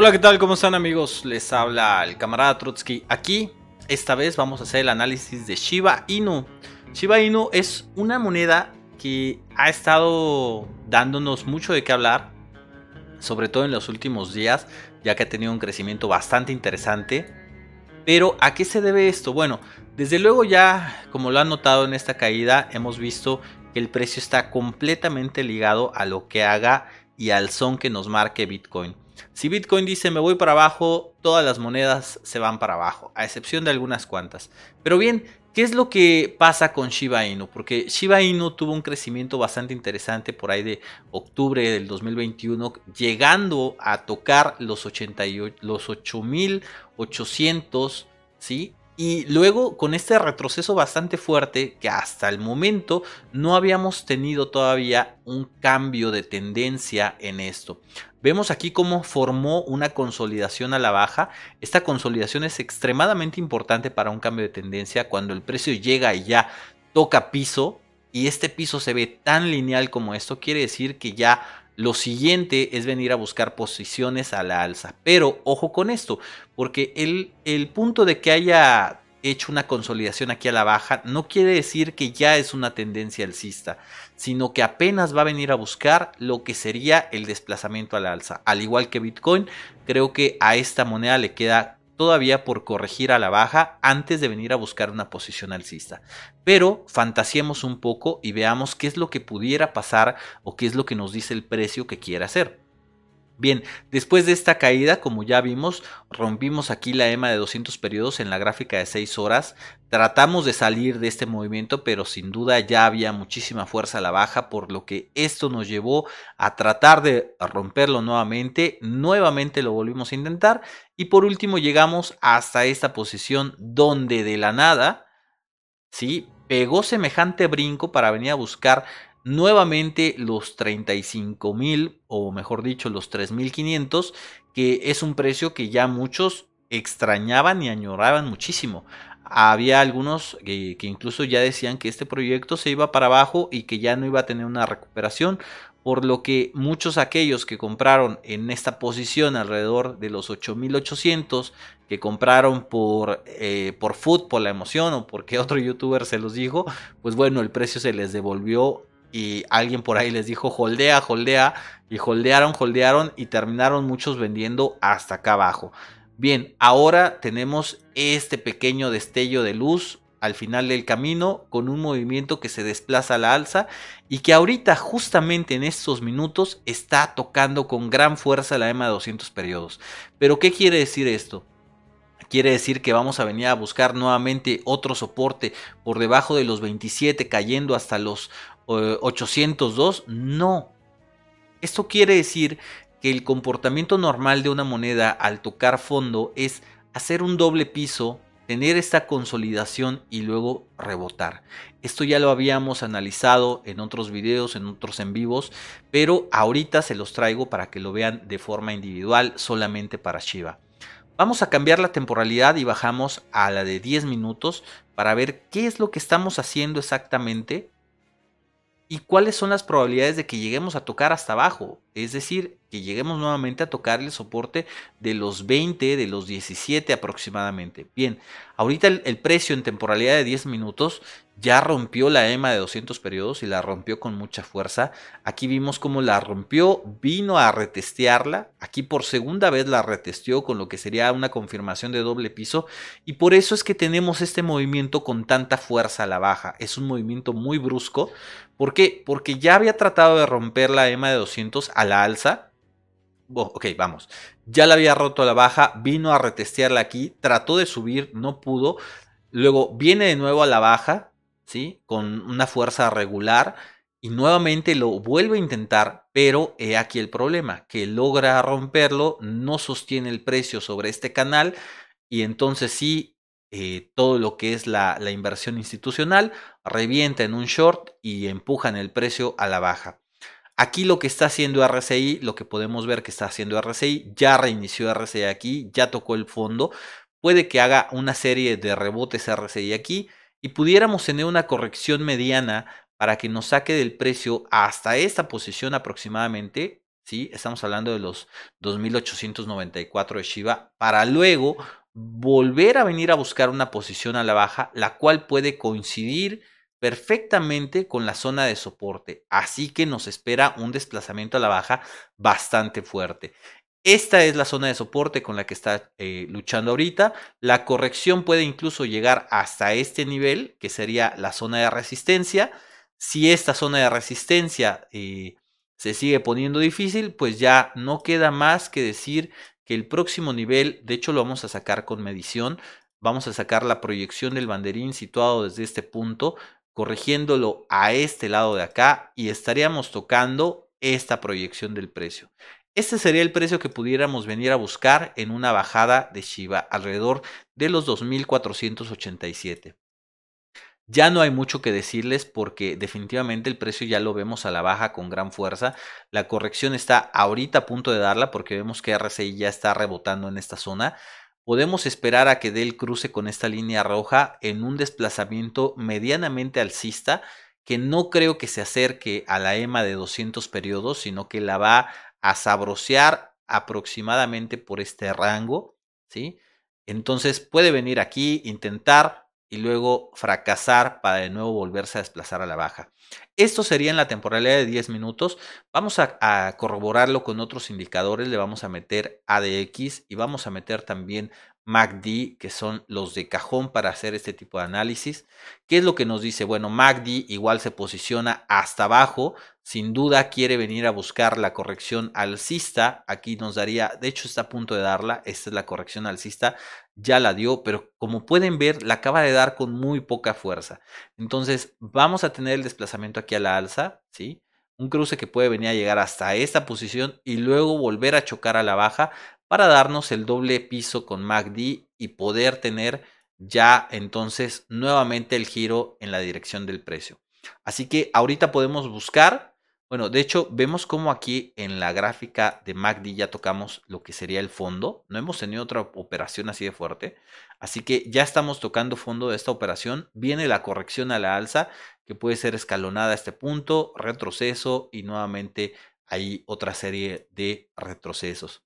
Hola, ¿qué tal? ¿Cómo están amigos? Les habla el camarada Trotsky. Aquí, esta vez vamos a hacer el análisis de Shiba Inu. Shiba Inu es una moneda que ha estado dándonos mucho de qué hablar, sobre todo en los últimos días, ya que ha tenido un crecimiento bastante interesante. Pero, ¿a qué se debe esto? Bueno, desde luego ya, como lo han notado en esta caída, hemos visto que el precio está completamente ligado a lo que haga y al son que nos marque Bitcoin. Si Bitcoin dice me voy para abajo, todas las monedas se van para abajo, a excepción de algunas cuantas. Pero bien, ¿qué es lo que pasa con Shiba Inu? Porque Shiba Inu tuvo un crecimiento bastante interesante por ahí de octubre del 2021, llegando a tocar los, 88, los 8.800, ¿sí? Y luego con este retroceso bastante fuerte que hasta el momento no habíamos tenido todavía un cambio de tendencia en esto. Vemos aquí cómo formó una consolidación a la baja. Esta consolidación es extremadamente importante para un cambio de tendencia cuando el precio llega y ya toca piso y este piso se ve tan lineal como esto, quiere decir que ya lo siguiente es venir a buscar posiciones a la alza. Pero ojo con esto, porque el, el punto de que haya hecho una consolidación aquí a la baja no quiere decir que ya es una tendencia alcista, sino que apenas va a venir a buscar lo que sería el desplazamiento a la alza. Al igual que Bitcoin, creo que a esta moneda le queda todavía por corregir a la baja antes de venir a buscar una posición alcista. Pero fantaseemos un poco y veamos qué es lo que pudiera pasar o qué es lo que nos dice el precio que quiere hacer. Bien, después de esta caída, como ya vimos, rompimos aquí la EMA de 200 periodos en la gráfica de 6 horas. Tratamos de salir de este movimiento, pero sin duda ya había muchísima fuerza a la baja, por lo que esto nos llevó a tratar de romperlo nuevamente. Nuevamente lo volvimos a intentar y por último llegamos hasta esta posición donde de la nada, ¿sí? Pegó semejante brinco para venir a buscar nuevamente los $35,000 mil o mejor dicho los 3.500 que es un precio que ya muchos extrañaban y añoraban muchísimo. Había algunos eh, que, incluso ya decían que este proyecto se iba para abajo y que ya no iba a tener una recuperación, por lo que muchos aquellos que compraron en esta posición alrededor de los 8800 que compraron por eh, por food por la emoción o porque otro youtuber se los dijo pues bueno el precio se les devolvió y alguien por ahí les dijo holdea, holdea, y holdearon, holdearon y terminaron muchos vendiendo hasta acá abajo. Bien, ahora tenemos este pequeño destello de luz al final del camino con un movimiento que se desplaza a la alza y que ahorita justamente en estos minutos está tocando con gran fuerza la EMA de 200 periodos. Pero ¿qué quiere decir esto? Quiere decir que vamos a venir a buscar nuevamente otro soporte por debajo de los 27 cayendo hasta los 802? Eh, no. Esto quiere decir que el comportamiento normal de una moneda al tocar fondo es hacer un doble piso, tener esta consolidación y luego rebotar. Esto ya lo habíamos analizado en otros videos, en otros en vivos, pero ahorita se los traigo para que lo vean de forma individual solamente para Shiva. Vamos a cambiar la temporalidad y bajamos a la de 10 minutos para ver qué es lo que estamos haciendo exactamente y cuáles son las probabilidades de que lleguemos a tocar hasta abajo, es decir, que lleguemos nuevamente a tocar el soporte de los 20, de los 17 aproximadamente. Bien, ahorita el, precio en temporalidad de 10 minutos ya rompió la EMA de 200 periodos y la rompió con mucha fuerza. Aquí vimos cómo la rompió, vino a retestearla. Aquí por segunda vez la retesteó con lo que sería una confirmación de doble piso. Y por eso es que tenemos este movimiento con tanta fuerza a la baja. Es un movimiento muy brusco. ¿Por qué? Porque ya había tratado de romper la EMA de 200 a la alza. Oh, ok, vamos. Ya la había roto a la baja, vino a retestearla aquí, trató de subir, no pudo. Luego viene de nuevo a la baja, ¿sí? Con una fuerza regular y nuevamente lo vuelve a intentar, pero he aquí el problema, que logra romperlo, no sostiene el precio sobre este canal y entonces sí, eh, todo lo que es la, inversión institucional revienta en un short y empujan el precio a la baja. Aquí lo que está haciendo RSI, lo que podemos ver que está haciendo RSI, ya reinició RSI aquí, ya tocó el fondo, puede que haga una serie de rebotes RSI aquí, y pudiéramos tener una corrección mediana para que nos saque del precio hasta esta posición aproximadamente, ¿sí? Estamos hablando de los 2.894 de Shiba, para luego volver a venir a buscar una posición a la baja, la cual puede coincidir perfectamente con la zona de soporte. Así que nos espera un desplazamiento a la baja bastante fuerte. Esta es la zona de soporte con la que está eh, luchando ahorita. La corrección puede incluso llegar hasta este nivel, que sería la zona de resistencia. Si esta zona de resistencia eh, se sigue poniendo difícil, pues ya no queda más que decir que el próximo nivel, de hecho lo vamos a sacar con medición, vamos a sacar la proyección del banderín situado desde este punto, corrigiéndolo a este lado de acá y estaríamos tocando esta proyección del precio. Este sería el precio que pudiéramos venir a buscar en una bajada de Shiba, alrededor de los 2.487. Ya no hay mucho que decirles porque definitivamente el precio ya lo vemos a la baja con gran fuerza. La corrección está ahorita a punto de darla porque vemos que RSI ya está rebotando en esta zona. Podemos esperar a que dé el cruce con esta línea roja en un desplazamiento medianamente alcista que no creo que se acerque a la EMA de 200 periodos, sino que la va a sabrocear aproximadamente por este rango, ¿sí? Entonces puede venir aquí, intentar y luego fracasar para de nuevo volverse a desplazar a la baja. Esto sería en la temporalidad de 10 minutos. Vamos a, a corroborarlo con otros indicadores. Le vamos a meter ADX y vamos a meter también MACD, que son los de cajón para hacer este tipo de análisis. ¿Qué es lo que nos dice? Bueno, MACD igual se posiciona hasta abajo, sin duda quiere venir a buscar la corrección alcista, aquí nos daría, de hecho está a punto de darla, esta es la corrección alcista, ya la dio, pero como pueden ver, la acaba de dar con muy poca fuerza. Entonces, vamos a tener el desplazamiento aquí a la alza, ¿sí? un cruce que puede venir a llegar hasta esta posición y luego volver a chocar a la baja para darnos el doble piso con MACD y poder tener ya entonces nuevamente el giro en la dirección del precio. Así que ahorita podemos buscar, bueno, de hecho vemos como aquí en la gráfica de MACD ya tocamos lo que sería el fondo. No hemos tenido otra operación así de fuerte. Así que ya estamos tocando fondo de esta operación. Viene la corrección a la alza que puede ser escalonada a este punto, retroceso y nuevamente hay otra serie de retrocesos.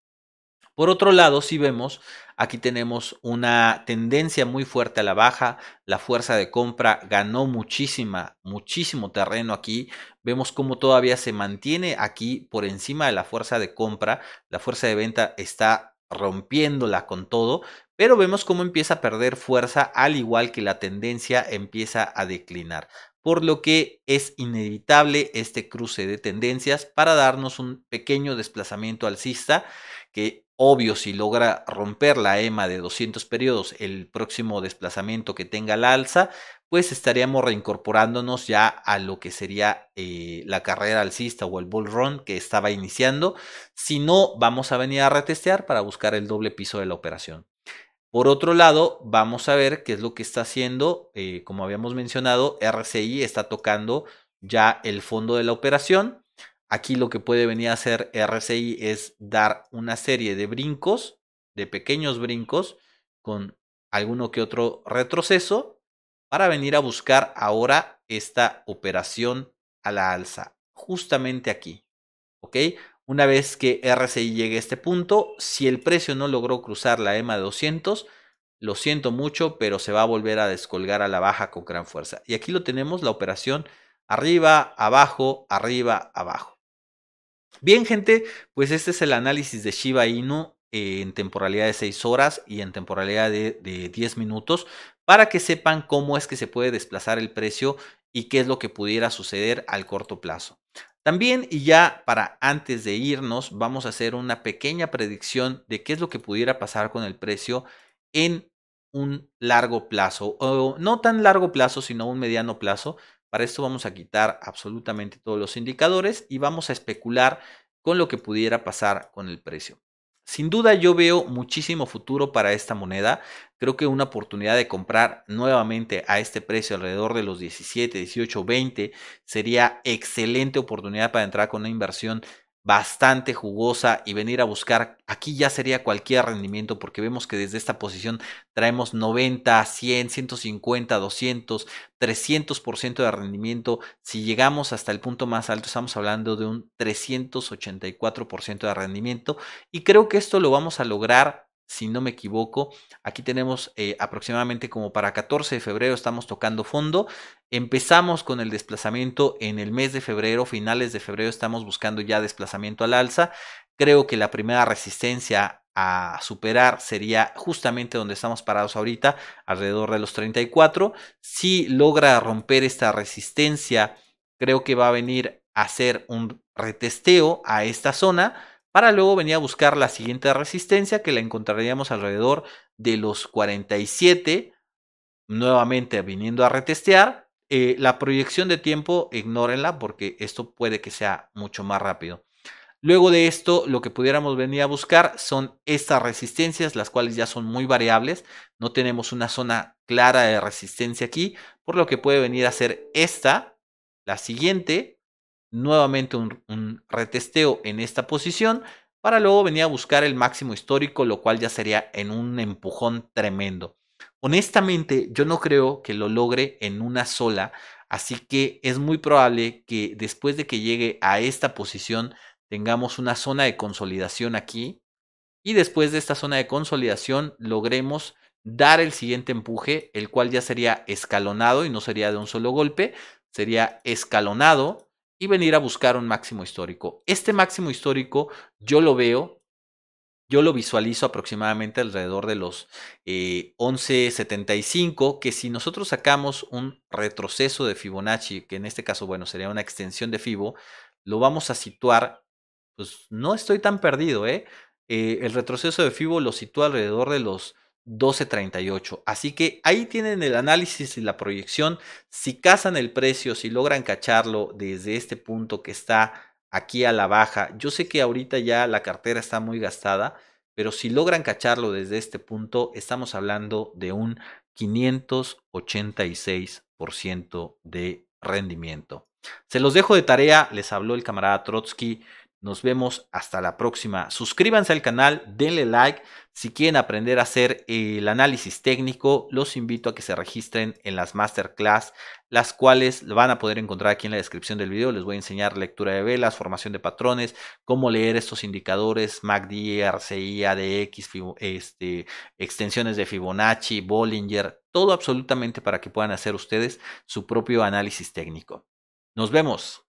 Por otro lado, si vemos, aquí tenemos una tendencia muy fuerte a la baja, la fuerza de compra ganó muchísima, muchísimo terreno aquí, vemos cómo todavía se mantiene aquí por encima de la fuerza de compra, la fuerza de venta está rompiéndola con todo, pero vemos cómo empieza a perder fuerza al igual que la tendencia empieza a declinar por lo que es inevitable este cruce de tendencias para darnos un pequeño desplazamiento alcista que obvio si logra romper la EMA de 200 periodos el próximo desplazamiento que tenga la alza, pues estaríamos reincorporándonos ya a lo que sería eh, la carrera alcista o el bull run que estaba iniciando. Si no, vamos a venir a retestear para buscar el doble piso de la operación. Por otro lado, vamos a ver qué es lo que está haciendo. Eh, como habíamos mencionado, RCI está tocando ya el fondo de la operación. Aquí lo que puede venir a hacer RCI es dar una serie de brincos, de pequeños brincos, con alguno que otro retroceso, para venir a buscar ahora esta operación a la alza, justamente aquí. ¿Ok? Una vez que RSI llegue a este punto, si el precio no logró cruzar la EMA de 200, lo siento mucho, pero se va a volver a descolgar a la baja con gran fuerza. Y aquí lo tenemos, la operación arriba, abajo, arriba, abajo. Bien, gente, pues este es el análisis de Shiba Inu eh, en temporalidad de 6 horas y en temporalidad de, de 10 minutos para que sepan cómo es que se puede desplazar el precio y qué es lo que pudiera suceder al corto plazo. También, y ya para antes de irnos, vamos a hacer una pequeña predicción de qué es lo que pudiera pasar con el precio en un largo plazo, o no tan largo plazo, sino un mediano plazo. Para esto vamos a quitar absolutamente todos los indicadores y vamos a especular con lo que pudiera pasar con el precio. Sin duda yo veo muchísimo futuro para esta moneda. Creo que una oportunidad de comprar nuevamente a este precio alrededor de los 17, 18, 20 sería excelente oportunidad para entrar con una inversión bastante jugosa y venir a buscar, aquí ya sería cualquier rendimiento porque vemos que desde esta posición traemos 90, 100, 150, 200, 300% de rendimiento. Si llegamos hasta el punto más alto, estamos hablando de un 384% de rendimiento y creo que esto lo vamos a lograr si no me equivoco. Aquí tenemos eh, aproximadamente como para 14 de febrero estamos tocando fondo. Empezamos con el desplazamiento en el mes de febrero, finales de febrero estamos buscando ya desplazamiento al alza. Creo que la primera resistencia a superar sería justamente donde estamos parados ahorita, alrededor de los 34. Si logra romper esta resistencia, creo que va a venir a hacer un retesteo a esta zona para luego venir a buscar la siguiente resistencia que la encontraríamos alrededor de los 47, nuevamente viniendo a retestear. Eh, la proyección de tiempo, ignórenla porque esto puede que sea mucho más rápido. Luego de esto, lo que pudiéramos venir a buscar son estas resistencias, las cuales ya son muy variables. No tenemos una zona clara de resistencia aquí, por lo que puede venir a ser esta, la siguiente, nuevamente un, retesteo en esta posición para luego venir a buscar el máximo histórico, lo cual ya sería en un empujón tremendo. Honestamente, yo no creo que lo logre en una sola, así que es muy probable que después de que llegue a esta posición tengamos una zona de consolidación aquí y después de esta zona de consolidación logremos dar el siguiente empuje, el cual ya sería escalonado y no sería de un solo golpe, sería escalonado y venir a buscar un máximo histórico. Este máximo histórico yo lo veo, yo lo visualizo aproximadamente alrededor de los 11.75, eh, que si nosotros sacamos un retroceso de Fibonacci, que en este caso, bueno, sería una extensión de Fibo, lo vamos a situar, pues no estoy tan perdido, ¿eh? eh el retroceso de Fibo lo sitúa alrededor de los 12.38. Así que ahí tienen el análisis y la proyección. Si cazan el precio, si logran cacharlo desde este punto que está aquí a la baja, yo sé que ahorita ya la cartera está muy gastada, pero si logran cacharlo desde este punto, estamos hablando de un 586% de rendimiento. Se los dejo de tarea, les habló el camarada Trotsky. Nos vemos hasta la próxima. Suscríbanse al canal, denle like. Si quieren aprender a hacer el análisis técnico, los invito a que se registren en las masterclass, las cuales van a poder encontrar aquí en la descripción del video. Les voy a enseñar lectura de velas, formación de patrones, cómo leer estos indicadores, MACD, RCI, ADX, este, extensiones de Fibonacci, Bollinger, todo absolutamente para que puedan hacer ustedes su propio análisis técnico. Nos vemos.